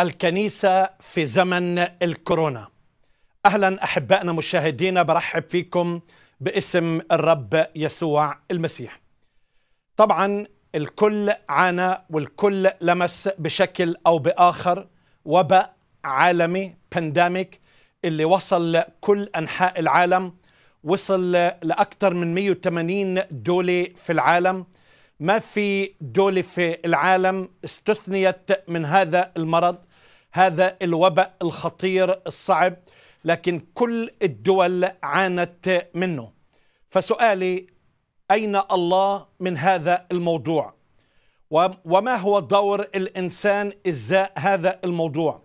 الكنيسة في زمن الكورونا أهلا أحبائنا مشاهدينا برحب فيكم باسم الرب يسوع المسيح طبعا الكل عانى والكل لمس بشكل أو بآخر وباء عالمي بانداميك اللي وصل كل أنحاء العالم وصل لأكثر من 180 دولة في العالم ما في دولة في العالم استثنيت من هذا المرض هذا الوباء الخطير الصعب لكن كل الدول عانت منه فسؤالي اين الله من هذا الموضوع وما هو دور الانسان ازاء هذا الموضوع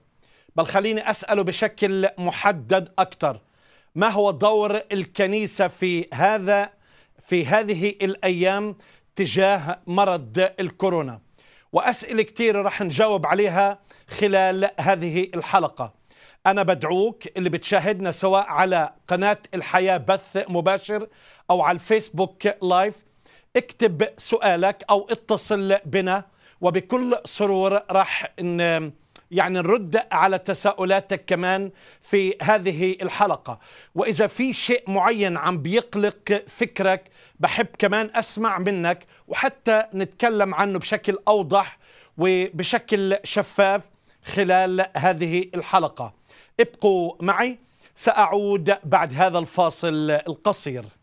بل خليني اساله بشكل محدد اكثر ما هو دور الكنيسه في هذا في هذه الايام تجاه مرض الكورونا وأسئلة كثيرة رح نجاوب عليها خلال هذه الحلقة أنا بدعوك اللي بتشاهدنا سواء على قناة الحياة بث مباشر أو على الفيسبوك لايف اكتب سؤالك أو اتصل بنا وبكل سرور نجاوب يعني نرد على تساؤلاتك كمان في هذه الحلقة وإذا في شيء معين عم بيقلق فكرك بحب كمان أسمع منك وحتى نتكلم عنه بشكل أوضح وبشكل شفاف خلال هذه الحلقة ابقوا معي سأعود بعد هذا الفاصل القصير